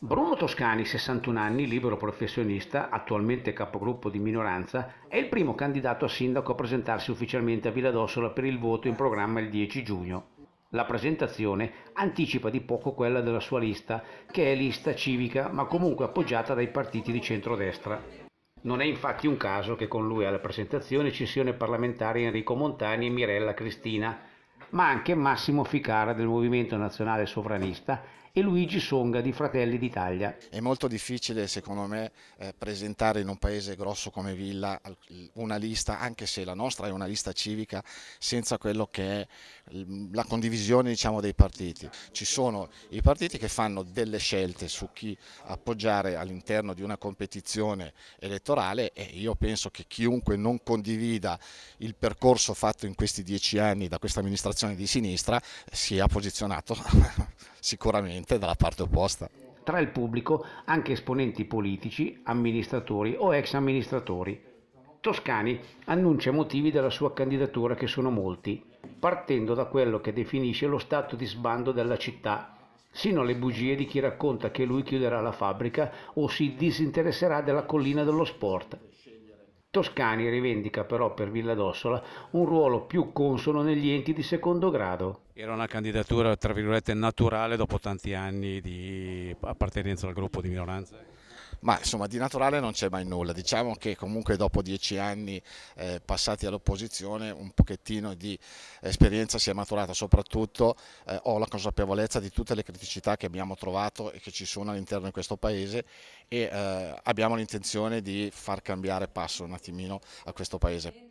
Bruno Toscani, 61 anni, libero professionista, attualmente capogruppo di minoranza, è il primo candidato a sindaco a presentarsi ufficialmente a Villa d'Ossola per il voto in programma il 10 giugno. La presentazione anticipa di poco quella della sua lista, che è lista civica ma comunque appoggiata dai partiti di centrodestra. Non è infatti un caso che con lui alla presentazione ci siano i parlamentari Enrico Montani e Mirella Cristina, ma anche Massimo Ficara del Movimento Nazionale Sovranista e Luigi Songa di Fratelli d'Italia. È molto difficile secondo me eh, presentare in un paese grosso come Villa una lista, anche se la nostra è una lista civica, senza quello che è la condivisione diciamo, dei partiti. Ci sono i partiti che fanno delle scelte su chi appoggiare all'interno di una competizione elettorale e io penso che chiunque non condivida il percorso fatto in questi dieci anni da questa amministrazione dell'associazione di sinistra si è posizionato sicuramente dalla parte opposta. Tra il pubblico anche esponenti politici, amministratori o ex amministratori. Toscani annuncia i motivi della sua candidatura che sono molti, partendo da quello che definisce lo stato di sbando della città, sino alle bugie di chi racconta che lui chiuderà la fabbrica o si disinteresserà della collina dello sport. Toscani rivendica però per Villa d'Ossola un ruolo più consono negli enti di secondo grado. Era una candidatura tra virgolette naturale dopo tanti anni di appartenenza al gruppo di minoranza? ma insomma di naturale non c'è mai nulla. Diciamo che comunque dopo dieci anni eh, passati all'opposizione un pochettino di esperienza si è maturata, soprattutto eh, ho la consapevolezza di tutte le criticità che abbiamo trovato e che ci sono all'interno di questo Paese e eh, abbiamo l'intenzione di far cambiare passo un attimino a questo Paese.